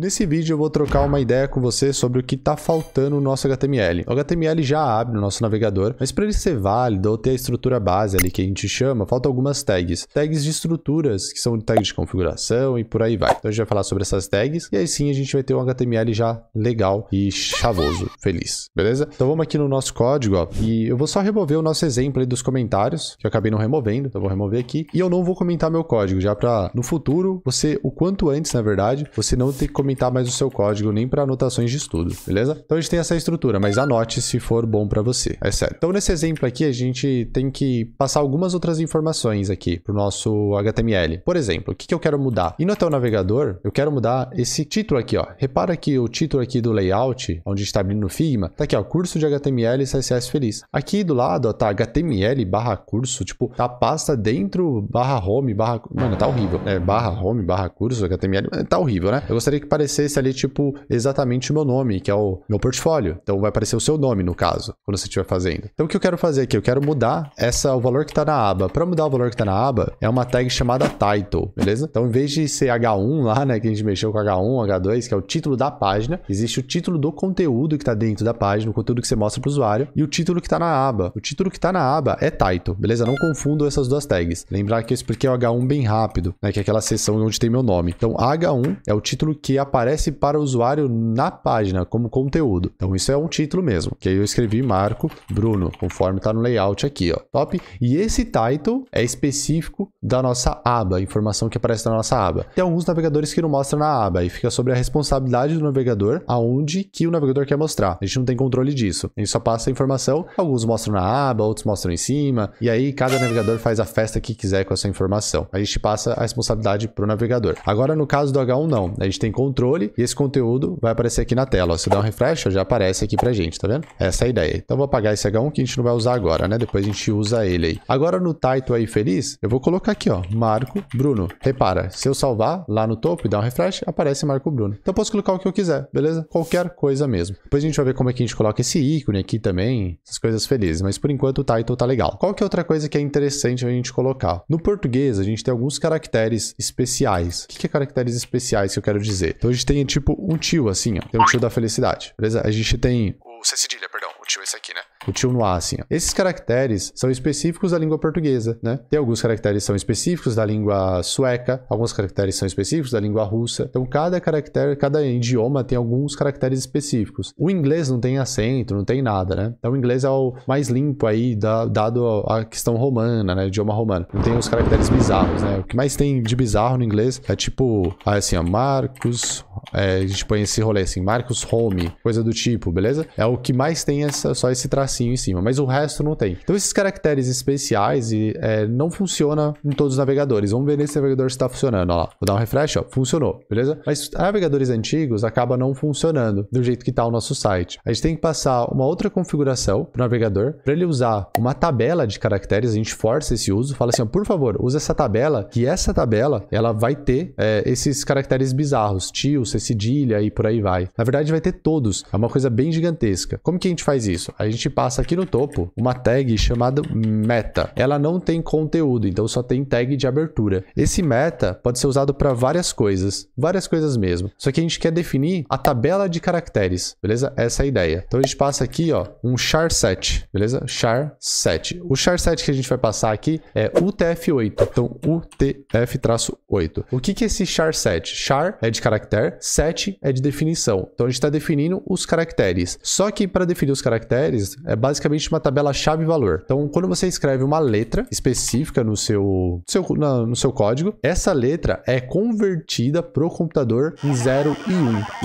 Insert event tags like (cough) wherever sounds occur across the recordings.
Nesse vídeo eu vou trocar uma ideia com você sobre o que está faltando no nosso HTML. O HTML já abre no nosso navegador, mas para ele ser válido ou ter a estrutura base ali que a gente chama, falta algumas tags. Tags de estruturas, que são tags de configuração e por aí vai. Então a gente vai falar sobre essas tags e aí sim a gente vai ter um HTML já legal e chavoso, feliz, beleza? Então vamos aqui no nosso código ó, e eu vou só remover o nosso exemplo aí dos comentários, que eu acabei não removendo, então vou remover aqui. E eu não vou comentar meu código, já para no futuro, você, o quanto antes na verdade, você não ter que aumentar mais o seu código nem para anotações de estudo, beleza? Então a gente tem essa estrutura, mas anote se for bom para você, é sério. Então nesse exemplo aqui a gente tem que passar algumas outras informações aqui pro nosso HTML. Por exemplo, o que, que eu quero mudar? E no o navegador, eu quero mudar esse título aqui, ó. Repara que o título aqui do layout, onde está abrindo o Figma, tá aqui, ó, curso de HTML e CSS feliz. Aqui do lado, ó, tá HTML barra curso, tipo, tá pasta dentro barra home barra... Mano, tá horrível. É, barra home barra curso, HTML, tá horrível, né? Eu gostaria que aparecesse ali, tipo, exatamente o meu nome, que é o meu portfólio. Então vai aparecer o seu nome, no caso, quando você estiver fazendo. Então o que eu quero fazer aqui? Eu quero mudar essa, o valor que está na aba. Para mudar o valor que está na aba, é uma tag chamada title, beleza? Então em vez de ser H1 lá, né, que a gente mexeu com H1, H2, que é o título da página, existe o título do conteúdo que está dentro da página, o conteúdo que você mostra para o usuário, e o título que está na aba. O título que está na aba é title, beleza? Não confundo essas duas tags. Lembrar que eu expliquei o H1 bem rápido, né, que é aquela seção onde tem meu nome. Então H1 é o título que aparece para o usuário na página como conteúdo. Então isso é um título mesmo, que aí eu escrevi Marco Bruno, conforme está no layout aqui, ó. Top? E esse title é específico da nossa aba, informação que aparece na nossa aba. Tem alguns navegadores que não mostram na aba e fica sobre a responsabilidade do navegador aonde que o navegador quer mostrar. A gente não tem controle disso. A gente só passa a informação, alguns mostram na aba, outros mostram em cima, e aí cada navegador faz a festa que quiser com essa informação. A gente passa a responsabilidade para o navegador. Agora no caso do H1 não, a gente tem controle controle e esse conteúdo vai aparecer aqui na tela. Ó. Se dá um refresh, ó, já aparece aqui pra gente, tá vendo? Essa é a ideia. Então vou apagar esse H1 que a gente não vai usar agora, né? Depois a gente usa ele aí. Agora no title aí feliz, eu vou colocar aqui, ó, Marco Bruno. Repara, se eu salvar lá no topo e dar um refresh, aparece Marco Bruno. Então eu posso colocar o que eu quiser, beleza? Qualquer coisa mesmo. Depois a gente vai ver como é que a gente coloca esse ícone aqui também, essas coisas felizes. Mas por enquanto o title tá legal. Qual que é outra coisa que é interessante a gente colocar? No português a gente tem alguns caracteres especiais. O que é caracteres especiais que eu quero dizer? Então a gente tem, tipo, um tio, assim, ó. Tem um tio da felicidade. Beleza? A gente tem. O cedilha, perdão. O tio esse aqui, né? o tio no A, assim. Ó. Esses caracteres são específicos da língua portuguesa, né? Tem alguns caracteres são específicos da língua sueca, alguns caracteres são específicos da língua russa. Então, cada caractere, cada idioma tem alguns caracteres específicos. O inglês não tem acento, não tem nada, né? Então, o inglês é o mais limpo aí, da, dado a questão romana, né? Idioma romano. Não tem os caracteres bizarros, né? O que mais tem de bizarro no inglês é tipo, assim, ó, Marcos é, a gente põe esse rolê assim, Marcos Home, coisa do tipo, beleza? É o que mais tem essa, só esse tracinho em cima, mas o resto não tem. Então esses caracteres especiais e, é, não funciona em todos os navegadores. Vamos ver nesse navegador se está funcionando. Ó lá, vou dar um refresh, ó, funcionou, beleza? Mas navegadores antigos acaba não funcionando do jeito que está o nosso site. A gente tem que passar uma outra configuração para o navegador para ele usar uma tabela de caracteres. A gente força esse uso, fala assim, ó, por favor, usa essa tabela, que essa tabela ela vai ter é, esses caracteres bizarros, tios C cedilha e por aí vai. Na verdade, vai ter todos. É uma coisa bem gigantesca. Como que a gente faz isso? A gente passa aqui no topo uma tag chamada meta. Ela não tem conteúdo, então só tem tag de abertura. Esse meta pode ser usado para várias coisas, várias coisas mesmo. Só que a gente quer definir a tabela de caracteres, beleza? Essa é a ideia. Então a gente passa aqui, ó, um char set, beleza? Char set. O char set que a gente vai passar aqui é UTF-8. Então UTF-8. O que que é esse char set? Char é de caractere, 7 é de definição. Então a gente está definindo os caracteres. Só que para definir os caracteres é basicamente uma tabela chave-valor. Então quando você escreve uma letra específica no seu, seu na, no seu código, essa letra é convertida para o computador em 0 e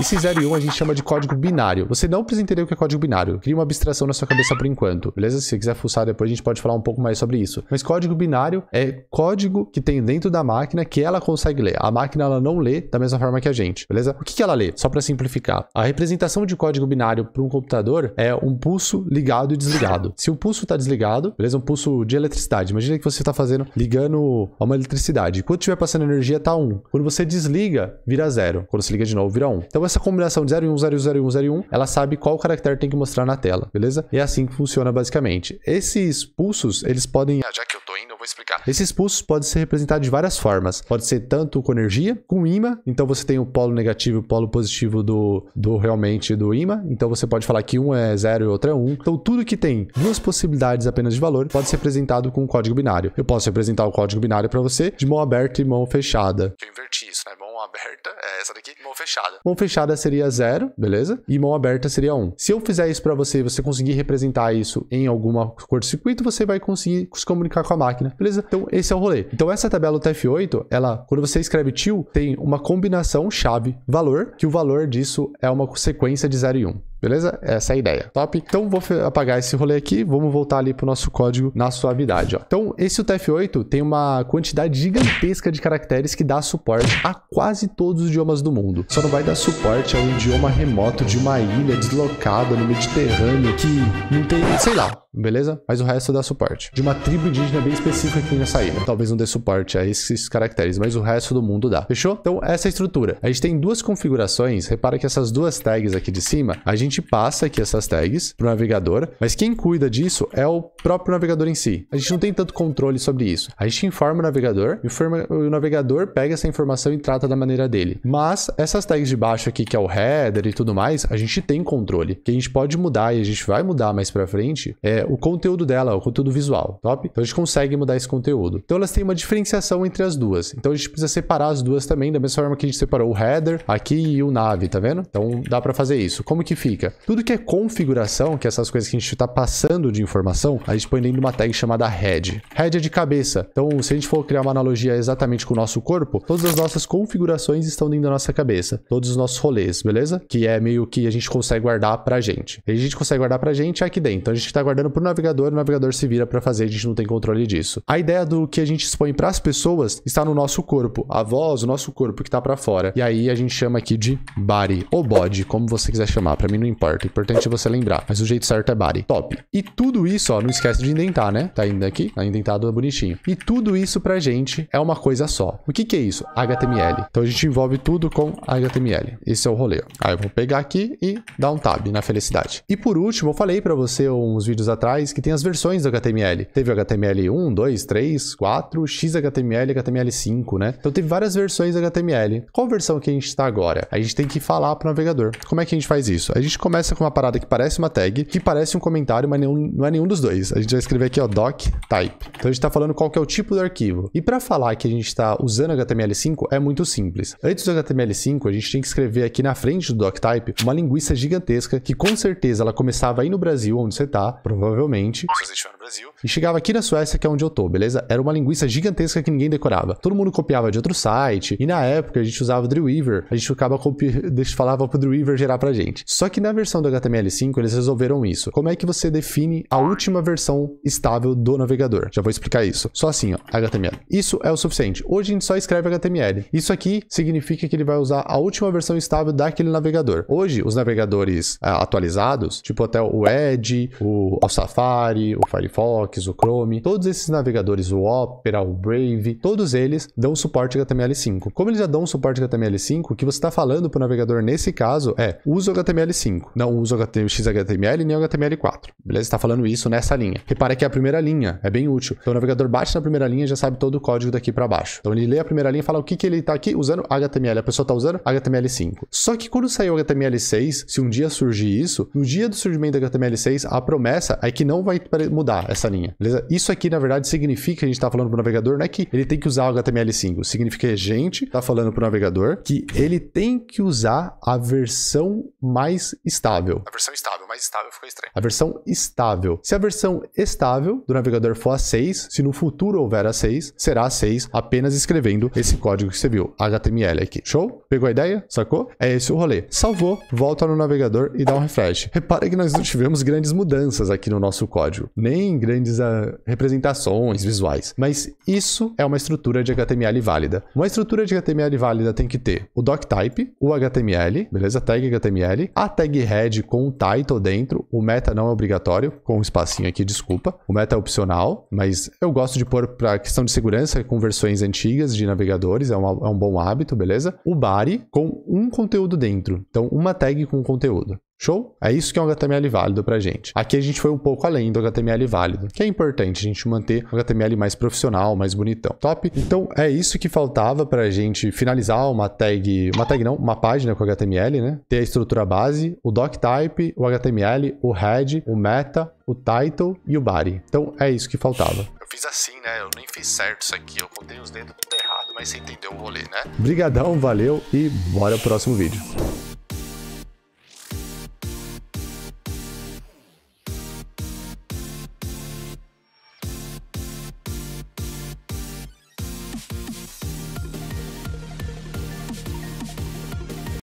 1. Esse 0 e 1 a gente chama de código binário. Você não precisa entender o que é código binário. Cria uma abstração na sua cabeça por enquanto, beleza? Se você quiser fuçar depois, a gente pode falar um pouco mais sobre isso. Mas código binário é código que tem dentro da máquina que ela consegue ler. A máquina ela não lê da mesma forma que a gente, beleza? empresa, o que, que ela lê? Só para simplificar. A representação de código binário para um computador é um pulso ligado e desligado. Se o pulso está desligado, beleza? Um pulso de eletricidade. Imagina que você está fazendo, ligando a uma eletricidade. Quando estiver passando energia, tá 1. Quando você desliga, vira 0. Quando se liga de novo, vira 1. Então essa combinação de 0, 1, 0, 0, 1, 0 1, ela sabe qual caractere tem que mostrar na tela, beleza? E é assim que funciona basicamente. Esses pulsos, eles podem... Ah, já que eu tô indo explicar. Esses pulsos podem ser representados de várias formas. Pode ser tanto com energia, com imã. Então você tem o polo negativo e o polo positivo do, do realmente do imã. Então você pode falar que um é zero e o outro é um. Então tudo que tem duas possibilidades apenas de valor pode ser representado com um código binário. Eu posso representar o código binário para você de mão aberta e mão fechada. Eu inverti isso, né? Mão mão aberta é essa daqui, mão fechada. Mão fechada seria 0, beleza? E mão aberta seria 1. Um. Se eu fizer isso para você e você conseguir representar isso em alguma curto-circuito, você vai conseguir se comunicar com a máquina, beleza? Então esse é o rolê. Então essa tabela tf 8 ela, quando você escreve til, tem uma combinação chave-valor, que o valor disso é uma sequência de 0 e 1. Um. Beleza? Essa é a ideia. Top? Então vou apagar esse rolê aqui, vamos voltar ali pro nosso código na suavidade, ó. Então esse UTF-8 tem uma quantidade gigantesca de caracteres que dá suporte a quase todos os idiomas do mundo. Só não vai dar suporte a um idioma remoto de uma ilha deslocada no Mediterrâneo que não tem, sei lá, beleza? Mas o resto dá suporte. De uma tribo indígena bem específica aqui nessa ilha. Talvez não dê suporte a esses caracteres, mas o resto do mundo dá. Fechou? Então, essa é a estrutura. A gente tem duas configurações. Repara que essas duas tags aqui de cima, a gente passa aqui essas tags para o navegador, mas quem cuida disso é o próprio navegador em si. A gente não tem tanto controle sobre isso. A gente informa o navegador, e o navegador pega essa informação e trata da maneira dele. Mas essas tags de baixo aqui, que é o header e tudo mais, a gente tem controle, que a gente pode mudar e a gente vai mudar mais para frente, é o conteúdo dela, o conteúdo visual, top? Então a gente consegue mudar esse conteúdo. Então elas têm uma diferenciação entre as duas. Então a gente precisa separar as duas também, da mesma forma que a gente separou o header aqui e o nav, tá vendo? Então dá para fazer isso. Como que fica? Tudo que é configuração, que é essas coisas que a gente está passando de informação, a gente põe dentro de uma tag chamada head. Head é de cabeça. Então se a gente for criar uma analogia exatamente com o nosso corpo, todas as nossas configurações estão dentro da nossa cabeça. Todos os nossos rolês, beleza? Que é meio que a gente consegue guardar pra gente. E a gente consegue guardar pra gente aqui dentro. Então a gente tá guardando pro navegador, o navegador se vira para fazer, a gente não tem controle disso. A ideia do que a gente expõe para as pessoas está no nosso corpo, a voz, o nosso corpo que está para fora. E aí a gente chama aqui de body ou body, como você quiser chamar, para mim não importa. O é importante é você lembrar, mas o jeito certo é body. Top. E tudo isso, ó, não esquece de indentar, né? Tá indo aqui, tá indentado é bonitinho. E tudo isso para gente é uma coisa só. O que que é isso? HTML. Então a gente envolve tudo com HTML. Esse é o rolê. Aí eu vou pegar aqui e dar um tab na felicidade. E por último, eu falei para você uns vídeos atrás atrás, que tem as versões do HTML. Teve o HTML 1, 2, 3, 4, XHTML, HTML5, né? Então teve várias versões do HTML. Qual versão que a gente está agora? A gente tem que falar para o navegador. Como é que a gente faz isso? A gente começa com uma parada que parece uma tag, que parece um comentário, mas não é nenhum dos dois. A gente vai escrever aqui, ó, doc type. Então a gente está falando qual que é o tipo do arquivo. E para falar que a gente está usando HTML5 é muito simples. Antes do HTML5, a gente tinha que escrever aqui na frente do doc type uma linguiça gigantesca que com certeza ela começava aí no Brasil, onde você está, provavelmente provavelmente. no Brasil. E chegava aqui na Suécia, que é onde eu tô, beleza? Era uma linguiça gigantesca que ninguém decorava. Todo mundo copiava de outro site. E na época a gente usava o Dreamweaver. A gente ficava copiando, (laughs) falava pro Dreamweaver gerar pra gente. Só que na versão do HTML5 eles resolveram isso. Como é que você define a última versão estável do navegador? Já vou explicar isso. Só assim, ó, HTML. Isso é o suficiente. Hoje a gente só escreve HTML. Isso aqui significa que ele vai usar a última versão estável daquele navegador. Hoje, os navegadores ah, atualizados, tipo até o Edge, o Safari, o Firefox, o Chrome, todos esses navegadores, o Opera, o Brave, todos eles dão suporte HTML5. Como eles já dão suporte HTML5, o que você está falando para o navegador nesse caso é usa o HTML5, não usa o XHTML nem o HTML4. Beleza? Está falando isso nessa linha. Repare que é a primeira linha, é bem útil. Então o navegador bate na primeira linha e já sabe todo o código daqui para baixo. Então ele lê a primeira linha e fala o que, que ele está aqui usando HTML. A pessoa está usando HTML5. Só que quando saiu o HTML6, se um dia surgir isso, no dia do surgimento do HTML6, a promessa aí que não vai mudar essa linha, beleza? Isso aqui, na verdade, significa que a gente está falando para o navegador, não é que ele tem que usar o HTML5, significa que a gente está falando para o navegador que ele tem que usar a versão mais estável. A versão estável, mais estável ficou estranho. A versão estável. Se a versão estável do navegador for a 6, se no futuro houver a 6, será a 6 apenas escrevendo esse código que você viu, HTML aqui. Show? Pegou a ideia? Sacou? É esse o rolê. Salvou, volta no navegador e dá um refresh. Repara que nós não tivemos grandes mudanças aqui no no nosso código, nem grandes ah, representações visuais. Mas isso é uma estrutura de HTML válida. Uma estrutura de HTML válida tem que ter o doctype, o HTML, beleza? Tag HTML, a tag head com o title dentro, o meta não é obrigatório, com um espacinho aqui, desculpa. O meta é opcional, mas eu gosto de pôr para questão de segurança com versões antigas de navegadores, é, é um bom hábito, beleza? O body com um conteúdo dentro, então uma tag com conteúdo. Show? É isso que é um HTML válido para gente. Aqui a gente foi um pouco além do HTML válido, que é importante a gente manter um HTML mais profissional, mais bonitão. Top? Então é isso que faltava para gente finalizar uma tag, uma tag não, uma página com HTML, né? Ter a estrutura base, o doc type, o HTML, o head, o meta, o title e o body. Então é isso que faltava. Eu fiz assim, né? Eu nem fiz certo isso aqui. Eu botei os dedos tudo errado, mas você entendeu o rolê, né? Brigadão, valeu e bora pro próximo vídeo.